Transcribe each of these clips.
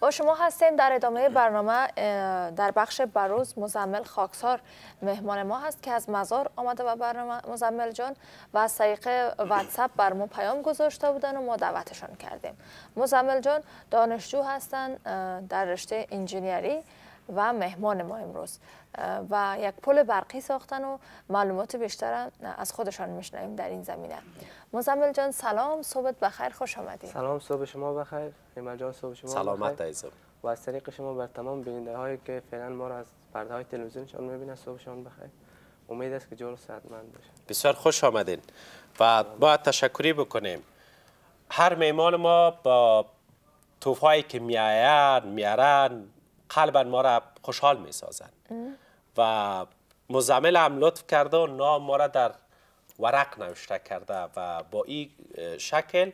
با شما هستیم در ادامه برنامه در بخش بروز مزمل خاکسار مهمان ما هست که از مزار آمده و برنامه مزمل جان و از طریق واتساپ بر ما پیام گذاشته بودن و ما دعوتشان کردیم مزمل جان دانشجو هستند در رشته انجینیری و مهمان ما امروز و یک پل برقی ساختن و معلومات بیشتر از خودشان میشنویم در این زمینه مزمل جان سلام صحبت بخیر خوش آمدید سلام صبح شما بخیر ایمل جان صبح شما سلامت عزیزم و از طریق شما بر تمام بیننده هایی که فعلا ما را از پرده های تلویزیونشان صبح شما بخیر امید است که جور صدمند باشه بسیار خوش آمدین و باید تشکری بکنیم هر میمان ما با توفایی که میآیند میارن قلبا ما را خوشحال می سازن و مزمل هم لطف کرده و نام ما را در ورق نوشته کرده و با این شکل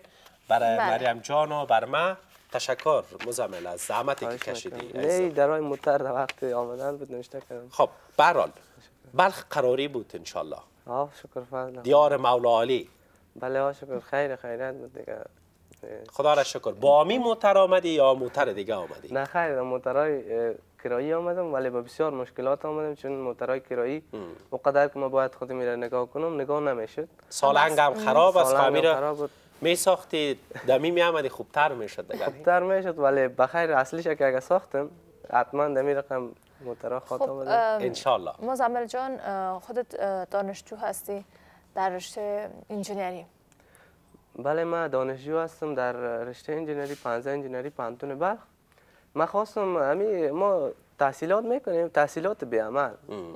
برای بله. مریم جان و بر من تشکر مزمل از زحمتی که کشیدی نه این متر در وقت آمدن بود نوشته کردم خب برحال بلخ قراری بود انشالله آه شکر فضل دیار مولا علی بله آه شکر خیر خیرت بود دیگه خدا را شکر با می موتر آمدی یا موتر دیگه آمدی نه خیر موترای کرایی آمدم ولی با بسیار مشکلات آمدم چون موترای کرایی اونقدر که ما باید خودم را نگاه کنم نگاه نمیشد سالنگ هم خراب است خراب بود می ساختی دمی می آمدی خوبتر میشد دیگه خوبتر میشد ولی بخیر اصلیش که اگه ساختم حتما دمی رقم موترا خاطر خب انشالله مزمل جان خودت دانشجو هستی در رشته انجینری بله من دانشجو هستم در رشته انجینری پانزه انجینری پانتون بلخ من خواستم امی ما تحصیلات میکنیم تحصیلات به عمل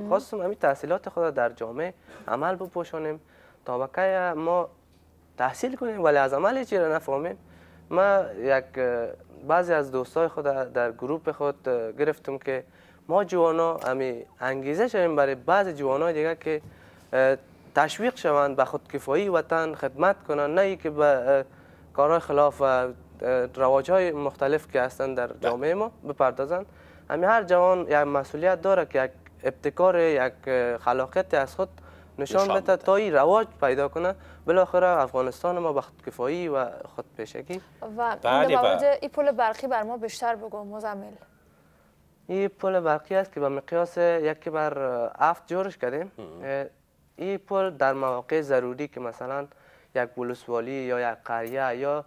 خواستم امی تحصیلات خود در جامعه عمل بپوشانیم تا بقیه ما تحصیل کنیم ولی از عمل چی را نفهمیم ما یک بعضی از دوستای خود در گروپ خود گرفتم که ما جوانا امی انگیزه شدیم برای بعضی جوانا دیگه که تشویق شوند به خودکفایی وطن خدمت کنند نه که به کارهای خلاف و رواج های مختلف که هستند در بله. جامعه ما بپردازند همین هر جوان یک مسئولیت داره که یک ابتکار یک خلاقیت از خود نشان بده تا این رواج پیدا کنه بالاخره افغانستان ما به خودکفایی و خودپیشگی و در بله، بله. این پول برقی بر ما بیشتر بگو مزمل این پول برقی است که به مقیاس یکی بر هفت جورش کردیم این پول در مواقع ضروری که مثلا یک بلوسوالی یا یک قریه یا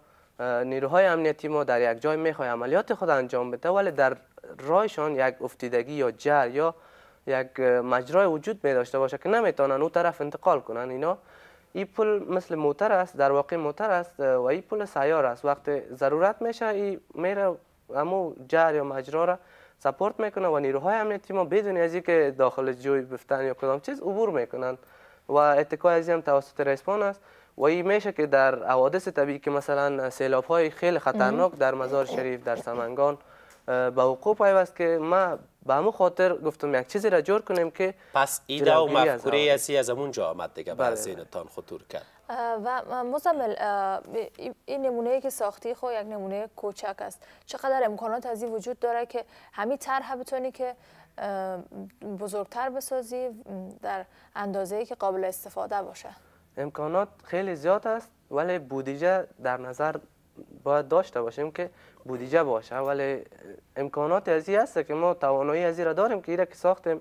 نیروهای امنیتی ما در یک جای میخوای عملیات خود انجام بده ولی در رایشان یک افتیدگی یا جر یا یک مجرای وجود می داشته باشه که نمیتونن اون طرف انتقال کنن اینا این پول مثل موتر است در واقع موتر است و این پول سیار است وقت ضرورت میشه این میره امو جر یا مجرا را سپورت میکنه و نیروهای امنیتی ما بدون از که داخل جوی بفتن یا کدام چیز عبور میکنن و اتکای هم توسط ریسپان است و این میشه که در حوادث طبیعی که مثلا سیلاب های خیلی خطرناک در مزار شریف در سمنگان به وقوع پیوست که ما به همون خاطر گفتم یک چیزی را جور کنیم که پس ایده و مفکوره ایسی از جا آمد دیگه بر زینتان بله. خطور کرد و مزمل این نمونه که ساختی خو خب یک نمونه کوچک است چقدر امکانات از این وجود داره که همین طرح بتونی که بزرگتر بسازی در اندازه‌ای که قابل استفاده باشه امکانات خیلی زیاد است ولی بودجه در نظر باید داشته باشیم که بودجه باشه ولی امکانات ازی هست که ما توانایی این را داریم که ایره که ساختیم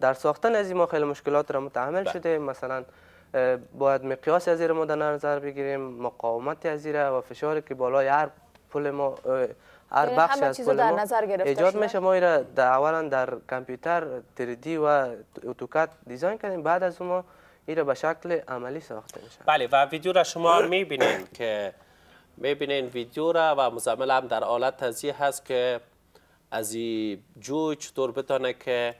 در ساختن ازی ما خیلی مشکلات را متحمل بله. شده مثلا باید مقیاس این را ما در نظر بگیریم مقاومت این را و فشاری که بالای هر پل ما هر یعنی بخش از کل در نظر ایجاد میشه ما را در اولا در کامپیوتر تریدی و اتوکد دیزاین کردیم بعد از اون این را به شکل عملی ساخته میشه بله و ویدیو را شما میبینین که میبینین ویدیو را و مزامل هم در آلت تزیه هست که از این جو چطور بتانه که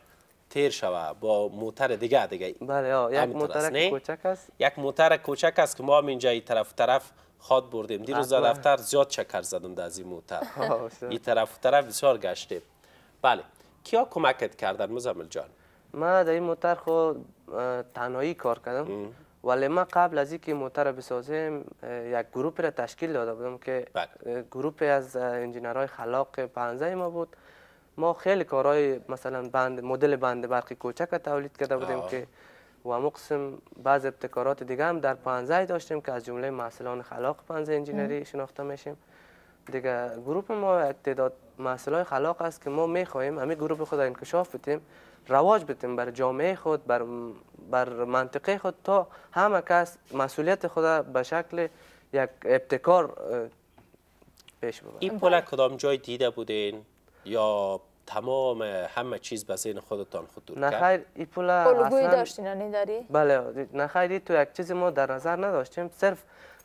تیر شوه با موتر دیگه دیگه بله یک موتر کوچک است یک موتر کوچک است که ما اینجا این طرف طرف خواد بردیم دیروز دفتر زیاد چکر زدم در از این موتر این طرف طرف بسیار گشتیم بله کیا کمکت کردن مزمل جان ما در این موتر خو تنهایی کار کردم ولی ما قبل از اینکه موتر را بسازیم یک گروپ را تشکیل داده بودم که بله. گروپ از انجینرهای خلاق پنزه ما بود ما خیلی کارهای مثلا بند مدل بند برقی کوچک تولید کرده بودیم که و مقسم بعض ابتکارات دیگه هم در پانزه داشتیم که از جمله محصولان خلاق پانزه انجینری شناخته میشیم دیگه گروپ ما یک تعداد محصول خلاق است که ما میخواهیم همین گروپ خود انکشاف بدیم رواج بدیم بر جامعه خود بر, بر منطقه خود تا همه کس مسئولیت خود به شکل یک ابتکار پیش ببرد این پول کدام جای دیده بودین یا تمام همه چیز به ذهن خودتان خطور کرد نخیر این پول داشتین داری بله نخیر تو یک چیز ما در نظر نداشتیم صرف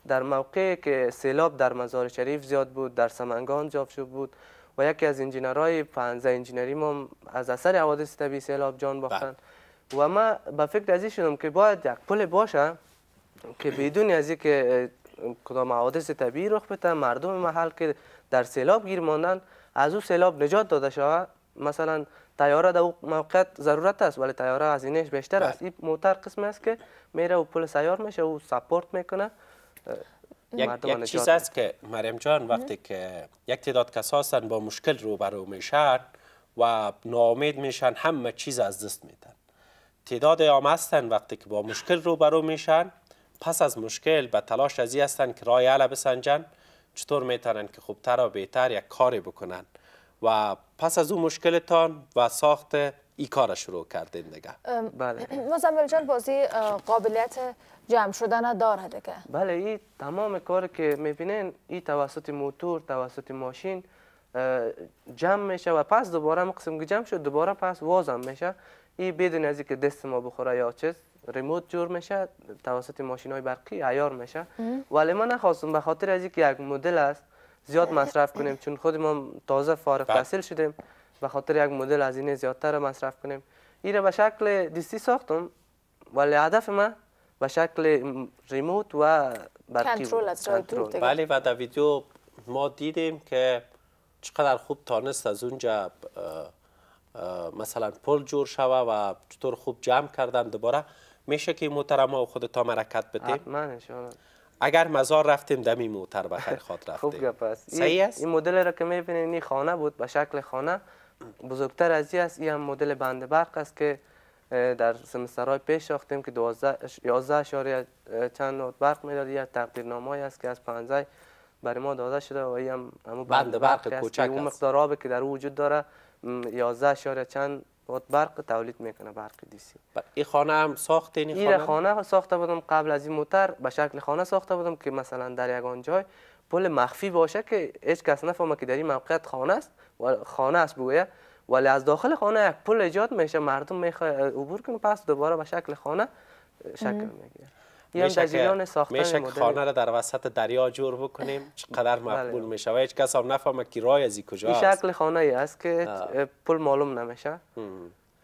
در موقعی که سیلاب در مزار شریف زیاد بود در سمنگان جاب شد بود و یکی از انجینرهای پنزه انجینری ما از اثر حوادث طبیعی سیلاب جان بله. باختن و ما به فکر ازی شدم که باید یک پل باشه که بدون از که کدام حوادث طبیعی رخ بده مردم محل که در سیلاب گیر ماندن از او سیلاب نجات داده شود مثلا تیاره در موقعیت ضرورت است ولی تیاره اینش بیشتر است بله. این موتر قسم است که میره و پول سیار میشه و سپورت میکنه یک, چیز است که مریم جان وقتی که یک تعداد کسا با مشکل روبرو میشن و ناامید میشن همه چیز از دست میدن تعداد هم هستن وقتی که با مشکل روبرو میشن پس از مشکل به تلاش ازی هستند که رای علا بسنجن چطور میتونن که خوبتر و بهتر یک کاری بکنن و پس از اون مشکلتان و ساخت ای کار شروع کردین دیگه بله جان بازی قابلیت جمع شدن داره دیگه بله این تمام کار که میبینین این توسط موتور توسط ماشین جمع میشه و پس دوباره هم قسم جمع شد دوباره پس وازم میشه این بدون از که دست ما بخوره یا چیز ریموت جور میشه توسط ماشین های برقی عیار میشه ولی ما نخواستم به خاطر از اینکه یک مدل است زیاد مصرف کنیم چون خود تازه فارغ تحصیل شدیم به خاطر یک مدل از این زیادتر مصرف کنیم این به شکل دیستی ساختم ولی هدف ما به شکل ریموت و برقی کنترل از و در ویدیو ما دیدیم که چقدر خوب تانست از اونجا مثلا پل جور شوه و چطور خوب جمع کردن دوباره میشه که محترم خود تا مرکت بتیم حتما اگر مزار رفتیم دمی موتر بخیر خود رفتیم خوب گپ است صحیح است این مدل را که میبینین این خانه بود به شکل خانه بزرگتر از این است این هم مدل بند برق است که در سمسترهای پیش ساختیم که 11 اشاره چند نوت برق میداد یک نامایی است که از 15 برای ما داده شده و این هم بند برق کوچک است اون مقدار آب که در او وجود داره 11 اشاره چند باید برق تولید میکنه برق دیسی این خانه هم ساخته این خانه؟ این خانه ساخته بودم قبل از این موتر به شکل خانه ساخته بودم که مثلا در یگان جای پل مخفی باشه که هیچ کس نفهمه که در این موقعیت خانه است و خانه است بگویه ولی از داخل خانه یک پل ایجاد میشه مردم میخواه عبور کنه پس دوباره به شکل خانه شکل میگیره میشه که خانه را در وسط دریا جور بکنیم چقدر بله. مقبول میشه و هیچ کس هم نفهمه که رای از کجا این شکل خانه ای است که پول معلوم نمیشه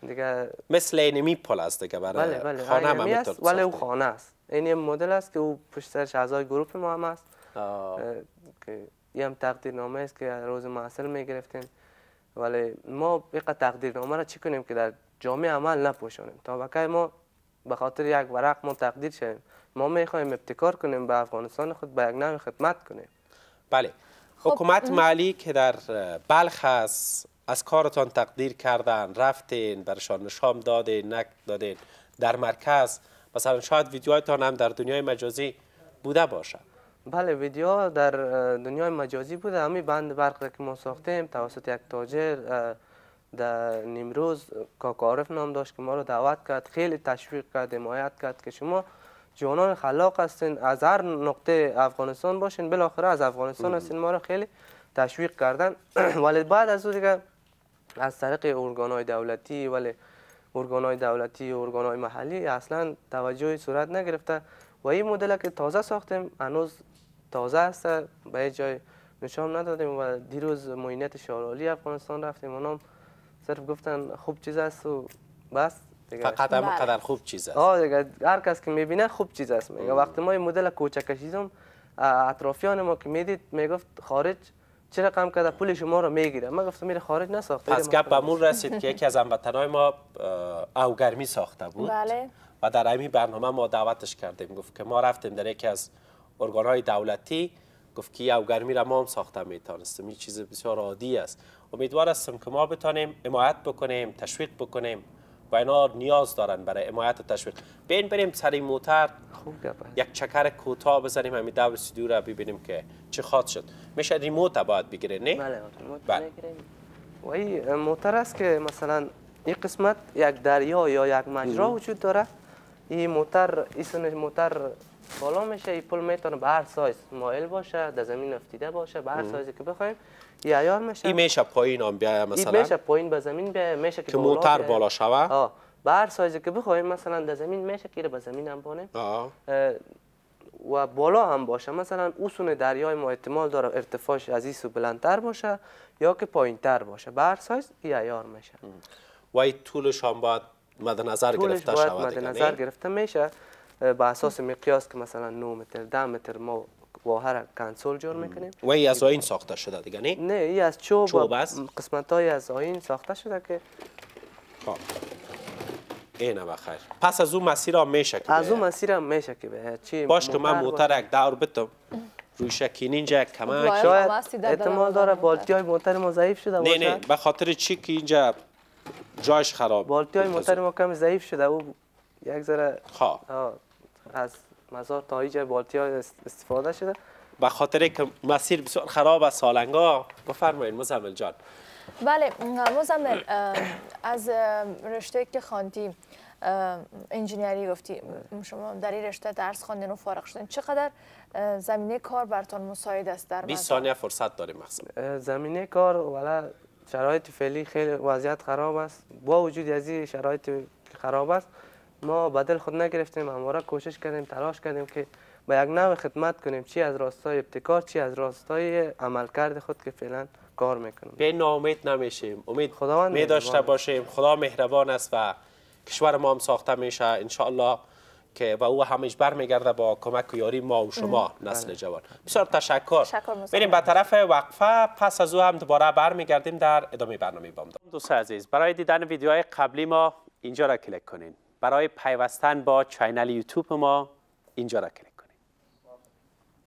دیگه مثل اینمی پل هست دیگه برای بله، بله. خانه هم یعنی ولی او خانه است این مدل است که او پشت سر اعضای گروه ما هم است که یه هم نامه است که روز معسل می گرفتیم ولی ما یک نامه را چی کنیم که در جامعه عمل نپوشانیم تا ما به خاطر یک ورق ما تقدیر شویم ما میخوایم ابتکار کنیم به افغانستان خود به یک خدمت کنیم بله خب، حکومت مالی که در بلخ هست از کارتان تقدیر کردن رفتین برشان نشام دادین نک دادین در مرکز مثلا شاید ویدیوهایتان هم در دنیای مجازی بوده باشد بله ویدیو در دنیای مجازی بوده همین بند برق که ما ساختیم توسط یک تاجر در نیمروز کاکارف نام داشت که ما رو دعوت کرد خیلی تشویق کرد حمایت کرد که شما جوانان خلاق هستین از هر نقطه افغانستان باشین بالاخره از افغانستان هستین ما رو خیلی تشویق کردن ولی بعد از اون دیگه از طریق ارگان دولتی ولی ارگان دولتی و ارگان محلی اصلا توجهی صورت نگرفته و این مدل که تازه ساختیم هنوز تازه است به جای نشان ندادیم و دیروز موینت شارالی افغانستان رفتیم اونام صرف گفتن خوب چیز است و بس فقط هم بله. خوب چیز است آه دیگه هر کس که میبینه خوب چیز است میگه وقتی ما این مدل کوچک کشیدم اطرافیان ما که میدید میگفت خارج چرا رقم کرده پول شما رو میگیره ما گفتم میره خارج نساخته پس گپ به مون رسید که یکی از هموطنای ما اوگرمی ساخته بود بله. و در همین برنامه ما دعوتش کردیم گفت که ما رفتیم در یکی از ارگانهای دولتی گفت که اوگرمی را ما هم ساخته میتانستیم این چیز بسیار عادی است امیدوار هستم که ما بتانیم حمایت بکنیم تشویق بکنیم و اینا نیاز دارن برای امایت و تشویق بین بریم سری موتر یک چکر کوتاه بزنیم همین دور سیدیو را ببینیم که چه خواد شد میشه ریموت باید بگیره نه بله و این بله. موتر است که مثلا این قسمت یک دریا یا یک مجرا وجود داره این موتر اسم موتر بالا میشه این پل میتونه به هر سایز مایل باشه در زمین افتیده باشه به هر سایزی که بخوایم یه یار میشه این میشه پایین هم بیایه مثلا این میشه پایین به زمین بیایه میشه که, که موتر بالا, شوه به هر سایزی که بخوایم مثلا در زمین میشه که به زمین هم بانه و بالا هم باشه مثلا اوسون دریای ما احتمال داره ارتفاعش از ایسو بلندتر باشه یا که پایین تر باشه به هر سایز یه میشه و این طولش هم باید مد نظر گرفته شود مد نظر گرفته میشه با اساس مقیاس که مثلا 9 متر 10 متر ما واهر کنسول جور میکنیم و ای از آین ساخته شده دیگه نه؟ نه ای از چوب, چوب قسمت های از آین ساخته شده که خب اینا بخیر پس از اون مسیر هم میشه که از اون مسیر هم میشه که به چی باش که من موتر یک دور بتم روی شکین اینجا کمک شاید احتمال داره بالتی های موتر ما ضعیف شده نه نه به خاطر چی که اینجا جایش خراب بالتی های موتر ما کم ضعیف شده او یک ذره خب از مزار تا ایج بالتیا استفاده شده به خاطر که مسیر بسیار خراب از سالنگا بفرمایید مزمل جان بله مزمل از رشته که خاندی انجینیری گفتی شما در این رشته درس خانه و فارغ شدین چقدر زمینه کار برتان مساعد است در 20 ثانیه فرصت داریم زمینه کار ولی شرایط فعلی خیلی وضعیت خراب است با وجود از این شرایط خراب است ما بدل خود نگرفتیم همواره کوشش کردیم تلاش کردیم که به یک نوع خدمت کنیم چی از راستای ابتکار چی از راستای عملکرد خود که فعلا کار میکنیم به ناامید نمیشیم امید خداوند می داشته باشیم خدا مهربان است و کشور ما هم ساخته میشه ان که و او همیش برمیگرده با کمک و یاری ما و شما بله. نسل جوان بسیار تشکر بریم به طرف وقفه پس از او هم دوباره برمیگردیم در ادامه برنامه دوست عزیز برای دیدن ویدیوهای قبلی ما اینجا را کلیک کنین برای پیوستن با چینل یوتیوب ما اینجا را کلیک